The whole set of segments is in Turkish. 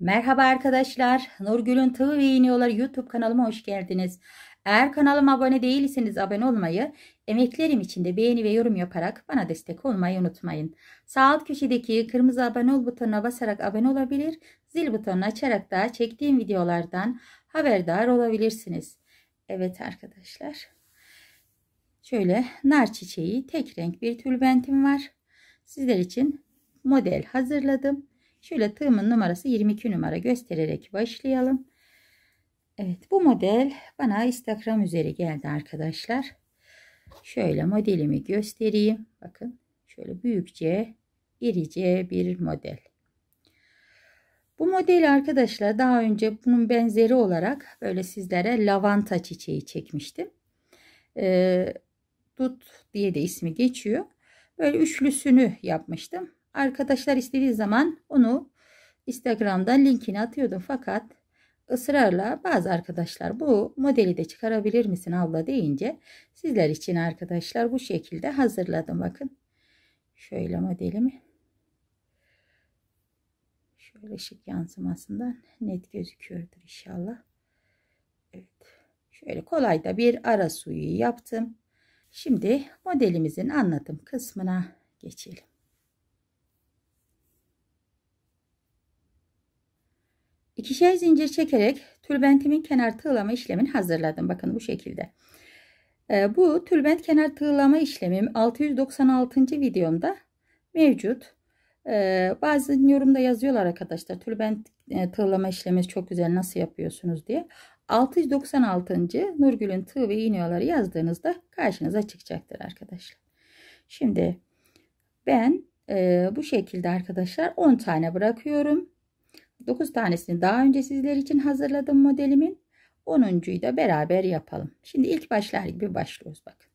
Merhaba arkadaşlar. Nurgül'ün Tığı ve İğniyorlar YouTube kanalıma hoş geldiniz. Eğer kanalıma abone değilseniz abone olmayı, emeklerim için de beğeni ve yorum yaparak bana destek olmayı unutmayın. Sağ alt köşedeki kırmızı abone ol butonuna basarak abone olabilir, zil butonunu açarak da çektiğim videolardan haberdar olabilirsiniz. Evet arkadaşlar. Şöyle nar çiçeği tek renk bir tülbentim var. Sizler için model hazırladım. Şöyle tığımın numarası 22 numara göstererek başlayalım. Evet bu model bana Instagram üzeri geldi arkadaşlar. Şöyle modelimi göstereyim. Bakın şöyle büyükçe irice bir model. Bu model arkadaşlar daha önce bunun benzeri olarak böyle sizlere lavanta çiçeği çekmiştim. E, dut diye de ismi geçiyor. Böyle üçlüsünü yapmıştım. Arkadaşlar istediği zaman onu Instagram'da linkini atıyordum fakat ısrarla bazı arkadaşlar bu modeli de çıkarabilir misin abla deyince sizler için arkadaşlar bu şekilde hazırladım bakın. Şöyle modelimi. Şöyle ışık yansımasından net gözüküyordur inşallah. Evet. Şöyle kolayda bir ara suyu yaptım. Şimdi modelimizin anlatım kısmına geçelim. İkişer zincir çekerek tülbentimin kenar tığlama işlemini hazırladım. Bakın bu şekilde. Ee, bu tülbent kenar tığlama işlemim 696. videomda mevcut. Ee, bazı yorumda yazıyorlar arkadaşlar tülbent e, tığlama işlemi çok güzel nasıl yapıyorsunuz diye. 696. Nurgül'ün tığ ve iğneoları yazdığınızda karşınıza çıkacaktır arkadaşlar. Şimdi ben e, bu şekilde arkadaşlar 10 tane bırakıyorum. 9 tanesini daha önce sizler için hazırladım modelimin. 10.yu da beraber yapalım. Şimdi ilk başlar gibi başlıyoruz bakın.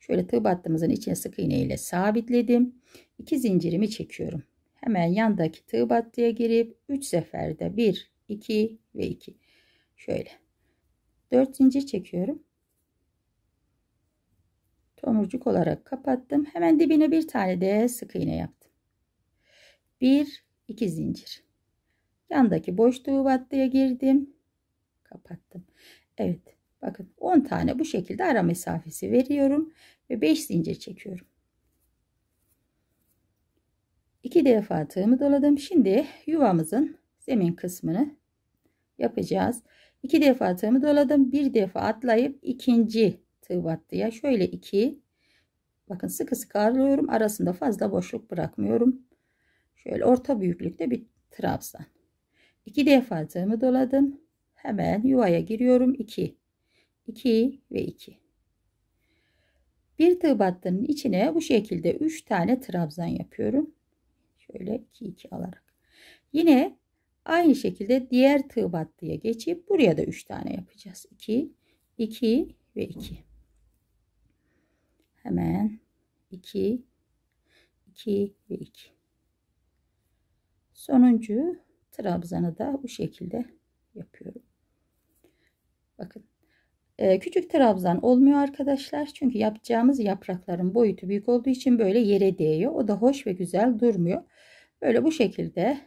Şöyle tığ battığımızın içine sık iğne ile sabitledim. 2 zincirimi çekiyorum. Hemen yandaki tığ battıya girip 3 seferde 1, 2 ve 2. Şöyle 4 zincir çekiyorum. Tomurcuk olarak kapattım. Hemen dibine bir tane de sık iğne yaptım. 1, 2 zincir. Yandaki boş duvattaya girdim. Kapattım. Evet. Bakın 10 tane bu şekilde ara mesafesi veriyorum. Ve 5 zincir çekiyorum. 2 defa tığımı doladım. Şimdi yuvamızın zemin kısmını yapacağız. 2 defa tığımı doladım. Bir defa atlayıp ikinci tığ battıya şöyle 2 bakın sıkı sıkı aralıyorum. Arasında fazla boşluk bırakmıyorum. Şöyle orta büyüklükte bir trabzan. 2 defa tığımı doladım. Hemen yuvaya giriyorum. 2 2 ve 2. Bir tığ battının içine bu şekilde 3 tane trabzan yapıyorum. Şöyle 2 2 alarak. Yine aynı şekilde diğer tığ battıya geçip buraya da 3 tane yapacağız. 2 2 ve 2. Hemen 2 2 ve 2. Sonuncu trabzanı da bu şekilde yapıyorum. Bakın e, küçük trabzan olmuyor arkadaşlar. Çünkü yapacağımız yaprakların boyutu büyük olduğu için böyle yere değiyor. O da hoş ve güzel durmuyor. Böyle bu şekilde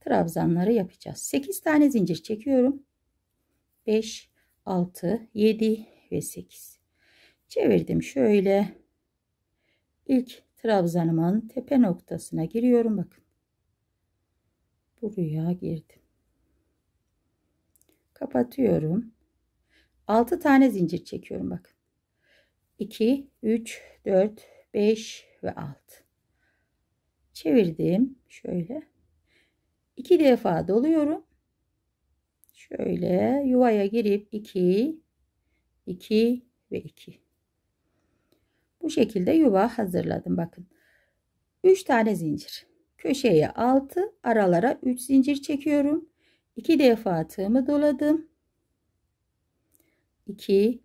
trabzanları yapacağız. 8 tane zincir çekiyorum. 5, 6, 7 ve 8. Çevirdim şöyle. İlk trabzanımın tepe noktasına giriyorum. Bakın bu rüya girdim. Kapatıyorum. 6 tane zincir çekiyorum bakın. 2, 3, 4, 5 ve 6. Çevirdim. Şöyle. 2 defa doluyorum. Şöyle yuvaya girip 2, 2 ve 2. Bu şekilde yuva hazırladım. Bakın. 3 tane zincir köşeye 6 aralara 3 zincir çekiyorum 2 defa tığımı doladım 2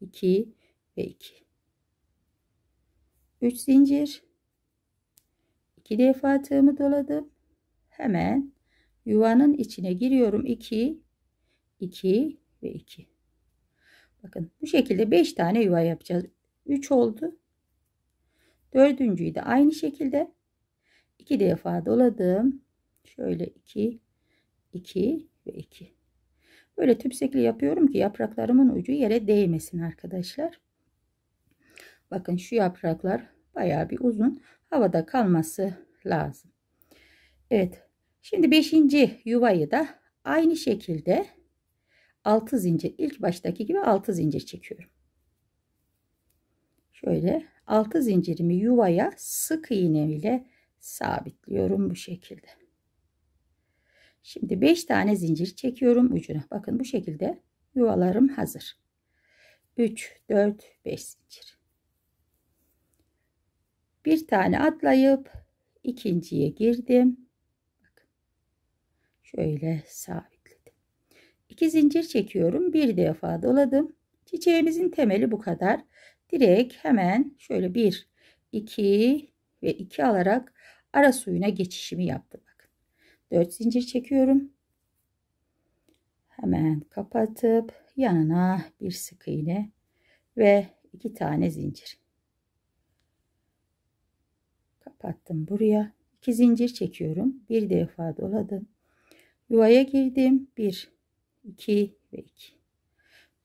2 ve 2 3 zincir 2 defa tığımı doladım hemen yuvanın içine giriyorum 2 2 ve 2 bakın bu şekilde 5 tane yuva yapacağız 3 oldu dördüncüyü de aynı şekilde 2 defa doladım. Şöyle 2, 2 ve 2. Böyle tümsekli yapıyorum ki yapraklarımın ucu yere değmesin arkadaşlar. Bakın şu yapraklar baya bir uzun. Havada kalması lazım. Evet. Şimdi 5. yuvayı da aynı şekilde 6 zincir ilk baştaki gibi 6 zincir çekiyorum. Şöyle 6 zincirimi yuvaya sık iğne ile sabitliyorum bu şekilde. Şimdi 5 tane zincir çekiyorum ucuna. Bakın bu şekilde yuvalarım hazır. 3 4 5 zincir. Bir tane atlayıp ikinciye girdim. Bakın. Şöyle sabitledim. 2 zincir çekiyorum. Bir defa doladım. Çiçeğimizin temeli bu kadar. Direkt hemen şöyle 1 2 ve 2 alarak ara suyuna geçişimi yaptı. bak. 4 zincir çekiyorum. Hemen kapatıp yanına bir sık iğne ve iki tane zincir. Kapattım buraya. 2 zincir çekiyorum. Bir defa doladım. Yuvaya girdim. 1 2 ve 2.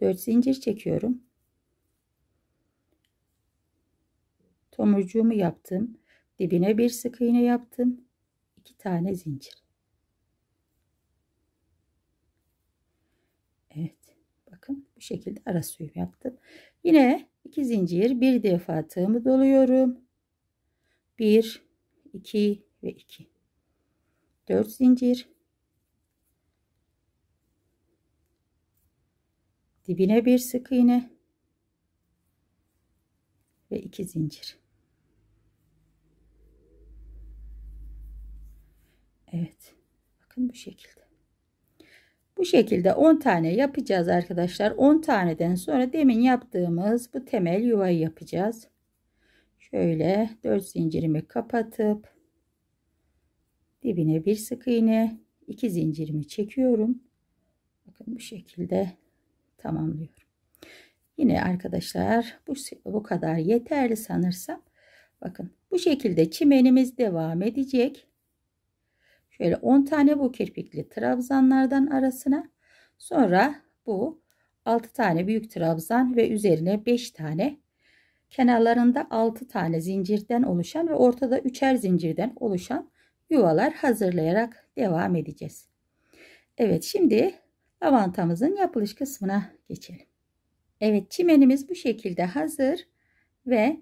4 zincir çekiyorum. Tomurcuğumu yaptım dibine bir sık iğne yaptım. iki tane zincir. Evet. Bakın bu şekilde ara suyum yaptım. Yine iki zincir bir defa tığımı doluyorum. 1 2 ve 2. 4 zincir. Dibine bir sık iğne ve iki zincir. Evet. Bakın bu şekilde. Bu şekilde 10 tane yapacağız arkadaşlar. 10 taneden sonra demin yaptığımız bu temel yuvayı yapacağız. Şöyle 4 zincirimi kapatıp dibine bir sık iğne, 2 zincirimi çekiyorum. Bakın bu şekilde tamamlıyorum. Yine arkadaşlar bu, bu kadar yeterli sanırsam. Bakın bu şekilde çimenimiz devam edecek. Şöyle 10 tane bu kirpikli trabzanlardan arasına. Sonra bu 6 tane büyük trabzan ve üzerine 5 tane kenarlarında 6 tane zincirden oluşan ve ortada 3'er zincirden oluşan yuvalar hazırlayarak devam edeceğiz. Evet şimdi lavantamızın yapılış kısmına geçelim. Evet çimenimiz bu şekilde hazır ve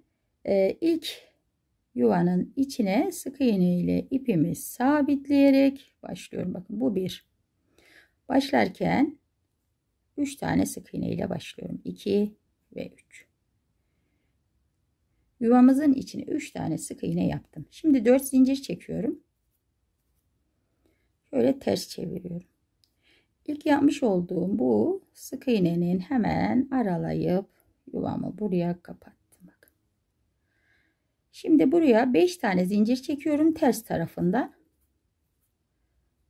e, ilk yuvanın içine sık iğne ile ipimi sabitleyerek başlıyorum. Bakın bu bir. Başlarken 3 tane sık iğne ile başlıyorum. 2 ve 3. Yuvamızın içine 3 tane sık iğne yaptım. Şimdi 4 zincir çekiyorum. Şöyle ters çeviriyorum. İlk yapmış olduğum bu sık iğnenin hemen aralayıp yuvamı buraya kapat. Şimdi buraya 5 tane zincir çekiyorum ters tarafında.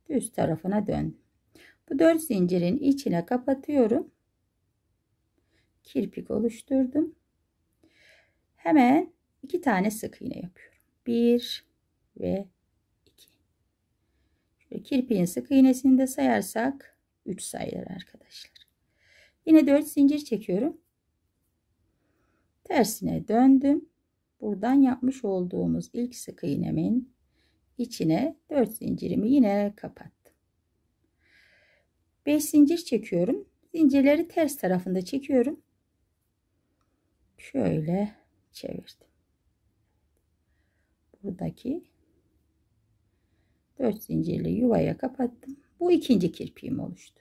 Düz tarafına döndüm. Bu 4 zincirin içine kapatıyorum. Kirpik oluşturdum. Hemen 2 tane sık iğne yapıyorum. 1 ve 2. Şöyle kirpiğin sık iğnesini de sayarsak 3 sayılır arkadaşlar. Yine 4 zincir çekiyorum. Tersine döndüm buradan yapmış olduğumuz ilk sık iğnemin içine 4 zincirimi yine kapattım. 5 zincir çekiyorum. Zincirleri ters tarafında çekiyorum. Şöyle çevirdim. Buradaki 4 zincirli yuvaya kapattım. Bu ikinci kirpiğim oluştu.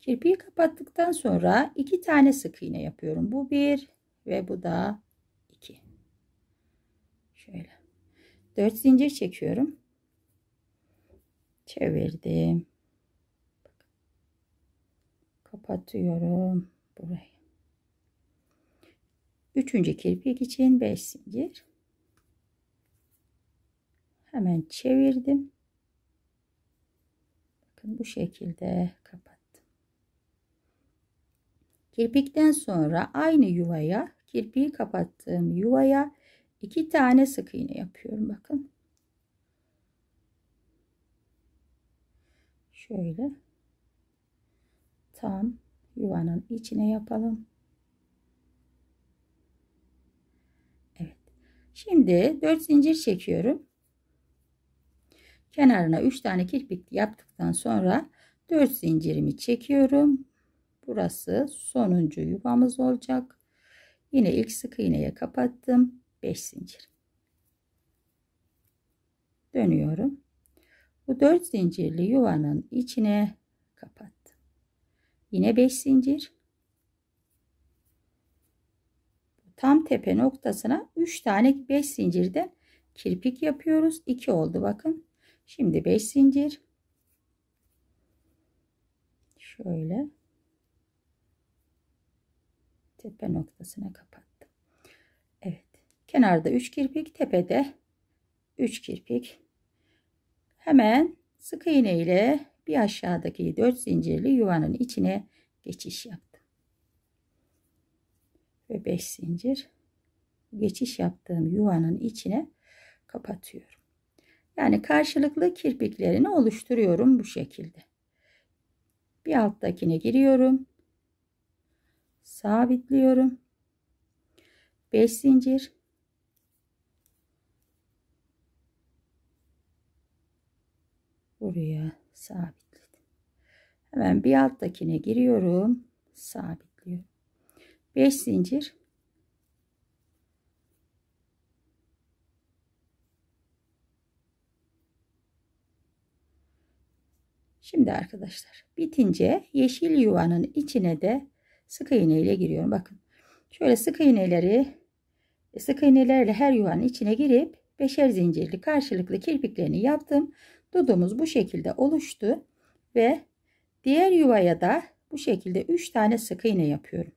Kirpiği kapattıktan sonra iki tane sık iğne yapıyorum. Bu bir ve bu da Şöyle. 4 zincir çekiyorum. Çevirdim. Kapatıyorum burayı. 3. kirpik için 5 zincir. Hemen çevirdim. Bakın bu şekilde kapattım. Kirpikten sonra aynı yuvaya kirpiği kapattığım yuvaya iki tane sık iğne yapıyorum bakın şöyle tam yuvanın içine yapalım Evet şimdi 4 zincir çekiyorum kenarına 3 tane kirpik yaptıktan sonra 4 zincirimi çekiyorum burası sonuncu yuvamız olacak yine ilk sık iğneye kapattım 5 zincir dönüyorum bu 4 zincirli yuvanın içine kapattım yine 5 zincir tam tepe noktasına 3 tane 5 zincirden kirpik yapıyoruz 2 oldu bakın şimdi 5 zincir şöyle tepe noktasına kapattım. Kenarda 3 kirpik, tepede 3 kirpik. Hemen sık iğne ile bir aşağıdaki 4 zincirli yuvanın içine geçiş yaptım. Ve 5 zincir geçiş yaptığım yuvanın içine kapatıyorum. Yani karşılıklı kirpiklerini oluşturuyorum bu şekilde. Bir alttakine giriyorum. Sabitliyorum. 5 zincir buraya sabitledim. Hemen bir alttakine giriyorum. Sabitliyorum. 5 zincir. Şimdi arkadaşlar bitince yeşil yuvanın içine de sık iğne ile giriyorum. Bakın şöyle sık iğneleri sık iğnelerle her yuvanın içine girip beşer zincirli karşılıklı kirpiklerini yaptım. Dudumuz bu şekilde oluştu ve diğer yuvaya da bu şekilde 3 tane sık iğne yapıyorum.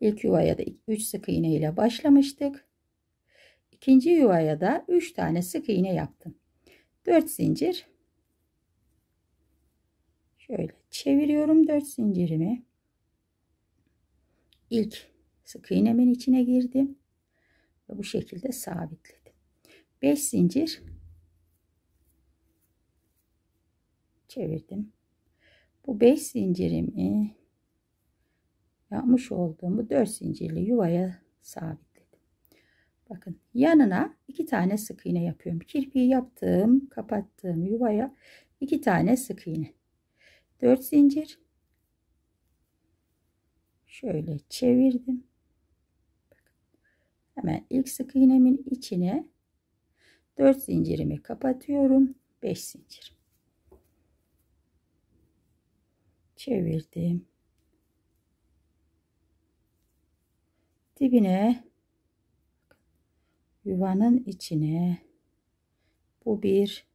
İlk yuvaya da 3 sık iğne ile başlamıştık. İkinci yuvaya da 3 tane sık iğne yaptım. 4 zincir şöyle çeviriyorum 4 zincirimi. İlk sık iğnemin içine girdim ve bu şekilde sabitledim. 5 zincir çevirdim. Bu 5 zincirimi yapmış olduğum bu 4 zincirli yuvaya sabitledim. Bakın yanına iki tane sık iğne yapıyorum. Kirpiği yaptığım, kapattığım yuvaya iki tane sık iğne. 4 zincir. Şöyle çevirdim. Hemen ilk sık iğnemin içine 4 zincirimi kapatıyorum. 5 zincir. çevirdim. Dibine yuvanın içine bu bir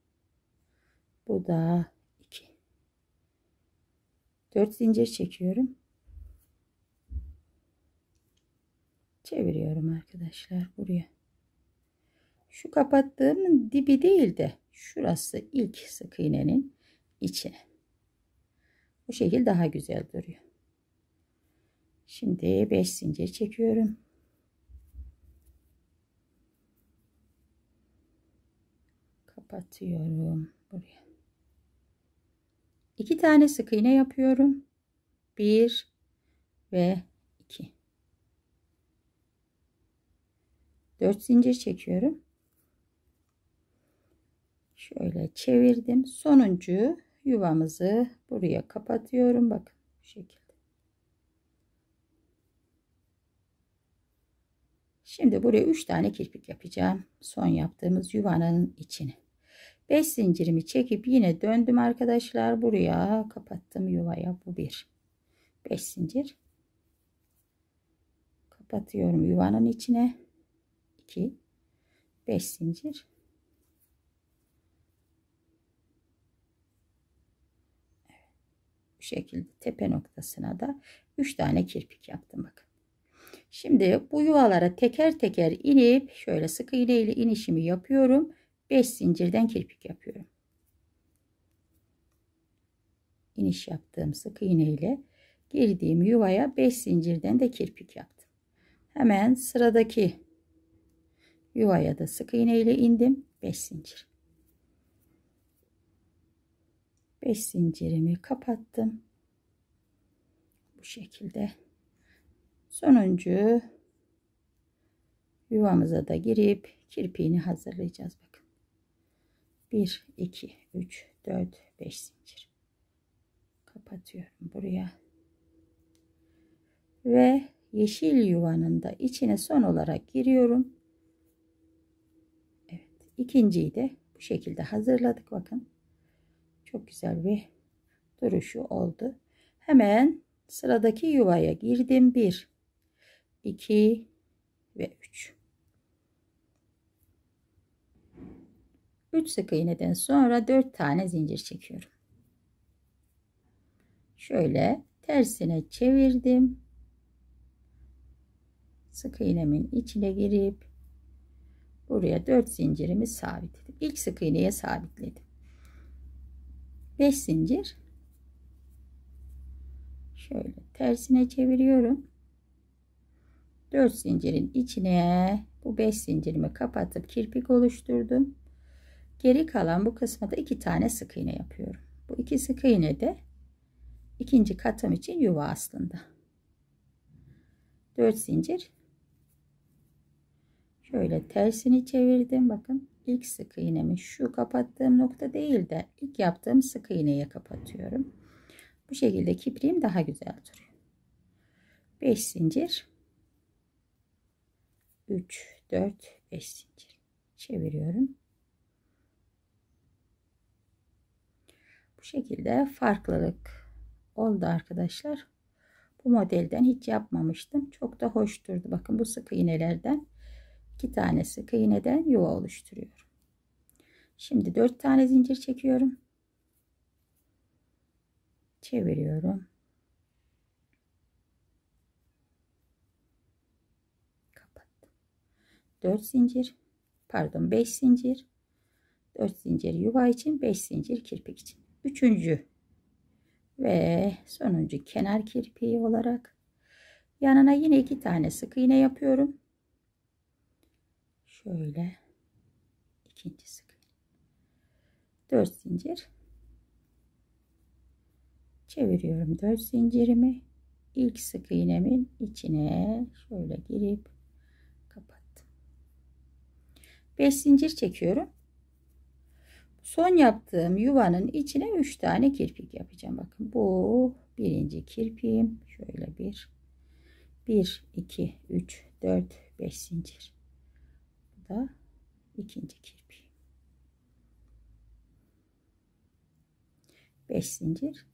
bu da iki. Dört zincir çekiyorum. Çeviriyorum arkadaşlar buraya. Şu kapattığımın dibi değil de şurası ilk sık iğnenin içine. Bu şekil daha güzel duruyor. Şimdi 5 zincir çekiyorum. Kapatıyorum buraya. 2 tane sık iğne yapıyorum. 1 ve 2. 4 zincir çekiyorum. Şöyle çevirdim. Sonuncu yuvamızı buraya kapatıyorum. Bakın bu şekilde. Şimdi buraya 3 tane kirpik yapacağım. Son yaptığımız yuvanın içine. 5 zincirimi çekip yine döndüm arkadaşlar. Buraya kapattım yuvaya. Bu bir. 5 zincir. Kapatıyorum yuvanın içine. 2 5 zincir şekilde tepe noktasına da 3 tane kirpik yaptım bakın. Şimdi bu yuvalara teker teker inip şöyle sık iğne ile inişimi yapıyorum. 5 zincirden kirpik yapıyorum. İniş yaptığım sık iğne ile girdiğim yuvaya 5 zincirden de kirpik yaptım. Hemen sıradaki yuvaya da sık iğne ile indim. 5 zincir. 5 zincirimi kapattım. Bu şekilde sonuncu yuvamıza da girip kirpiğini hazırlayacağız. Bakın 1, 2, 3, 4, 5 zincir kapatıyorum buraya ve yeşil yuvanın da içine son olarak giriyorum. Evet, ikinciyi de bu şekilde hazırladık bakın. Çok güzel bir duruşu oldu. Hemen sıradaki yuvaya girdim. 1, 2 ve 3. 3 sık iğneden sonra 4 tane zincir çekiyorum. Şöyle tersine çevirdim. Sık iğnemin içine girip buraya 4 zincirimi sabitledim. İlk sık iğneye sabitledim. 5 zincir şöyle tersine çeviriyorum 4 zincirin içine bu 5 zincirimi kapatıp kirpik oluşturdum geri kalan bu kısmada iki tane sık iğne yapıyorum bu iki sık iğne de ikinci katım için yuva aslında 4 zincir şöyle tersini çevirdim bakın ilk sık iğnemi şu kapattığım nokta değil de ilk yaptığım sık iğneye kapatıyorum. Bu şekilde kipriğim daha güzel duruyor. 5 zincir 3 4 5 zincir çeviriyorum. Bu şekilde farklılık oldu arkadaşlar. Bu modelden hiç yapmamıştım. Çok da hoş durdu. Bakın bu sık iğnelerden 2 tanesi sık iğneden yuva oluşturuyorum. Şimdi 4 tane zincir çekiyorum. Çeviriyorum. Kapattım. 4 zincir, pardon 5 zincir. 4 zincir yuva için, 5 zincir kirpik için. Üçüncü ve sonuncu kenar kirpiği olarak yanına yine iki tane sık iğne yapıyorum şöyle ikinci sık iğne 4 zincir çeviriyorum 4 zincirimi ilk sık iğnemin içine şöyle girip kapattım 5 zincir çekiyorum son yaptığım yuvanın içine 3 tane kirpik yapacağım bakın bu birinci kirpiğim şöyle bir 1 2 3 4 5 zincir da ikinci kirpi. 5 zincir.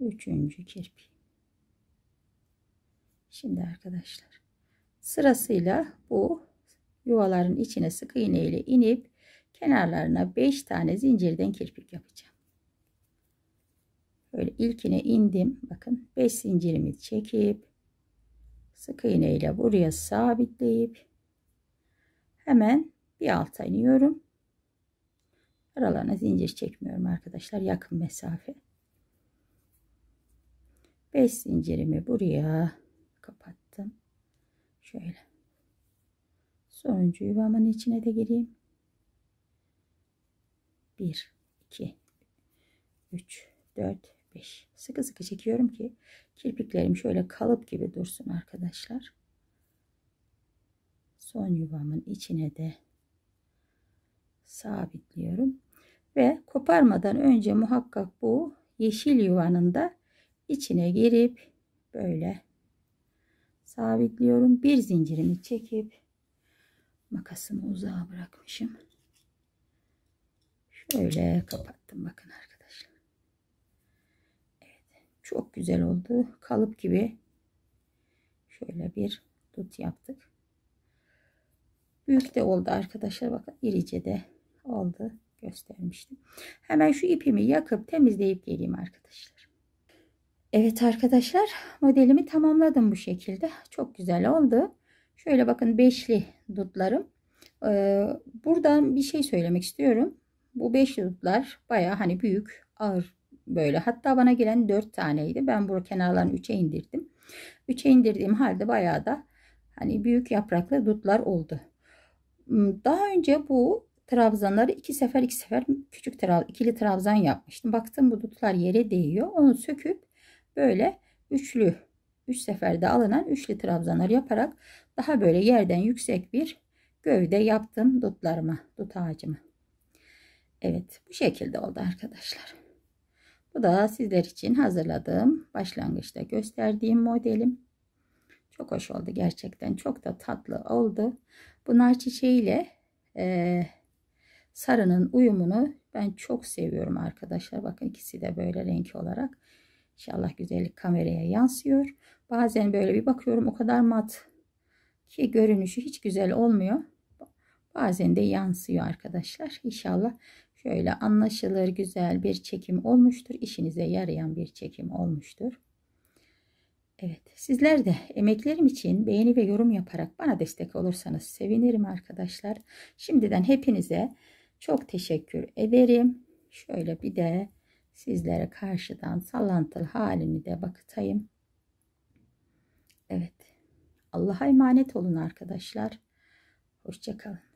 Üçüncü kirpi. Şimdi arkadaşlar sırasıyla bu yuvaların içine sık iğne ile inip kenarlarına 5 tane zincirden kirpik yapacağım. Böyle ilkine indim. Bakın 5 zincirimi çekip sık iğne ile buraya sabitleyip hemen bir alta iniyorum. Aralarına zincir çekmiyorum arkadaşlar. Yakın mesafe. 5 zincirimi buraya kapattım. Şöyle. Sonuncu yuvamın içine de gireyim. 1, 2, 3, 4, 5. Sıkı sıkı çekiyorum ki kirpiklerim şöyle kalıp gibi dursun arkadaşlar. Son yuvamın içine de sabitliyorum. Ve koparmadan önce muhakkak bu yeşil yuvanın da içine girip böyle sabitliyorum. Bir zincirimi çekip makasımı uzağa bırakmışım. Şöyle kapattım bakın arkadaşlar. Çok güzel oldu. Kalıp gibi şöyle bir dut yaptık. Büyük de oldu arkadaşlar. Bakın irice de oldu. Göstermiştim. Hemen şu ipimi yakıp temizleyip geleyim arkadaşlar. Evet arkadaşlar modelimi tamamladım bu şekilde. Çok güzel oldu. Şöyle bakın beşli dutlarım. Ee, buradan bir şey söylemek istiyorum. Bu beşli dutlar baya hani büyük ağır böyle. Hatta bana gelen 4 taneydi. Ben bu kenarlarını 3'e indirdim. 3'e indirdiğim halde bayağı da hani büyük yapraklı dutlar oldu. Hmm, daha önce bu trabzanları iki sefer iki sefer küçük trab ikili trabzan yapmıştım. Baktım bu dutlar yere değiyor. Onu söküp böyle üçlü üç seferde alınan üçlü trabzanlar yaparak daha böyle yerden yüksek bir gövde yaptım dutlarımı, dut ağacımı. Evet bu şekilde oldu arkadaşlar. Bu da sizler için hazırladığım başlangıçta gösterdiğim modelim. Çok hoş oldu gerçekten. Çok da tatlı oldu. Bu nar çiçeğiyle e, sarının uyumunu ben çok seviyorum arkadaşlar. Bakın ikisi de böyle renk olarak. İnşallah güzellik kameraya yansıyor. Bazen böyle bir bakıyorum o kadar mat ki görünüşü hiç güzel olmuyor. Bazen de yansıyor arkadaşlar. İnşallah Şöyle anlaşılır güzel bir çekim olmuştur. İşinize yarayan bir çekim olmuştur. Evet sizler de emeklerim için beğeni ve yorum yaparak bana destek olursanız sevinirim arkadaşlar. Şimdiden hepinize çok teşekkür ederim. Şöyle bir de sizlere karşıdan sallantılı halimi de bakıtayım. Evet. Allah'a emanet olun arkadaşlar. Hoşçakalın.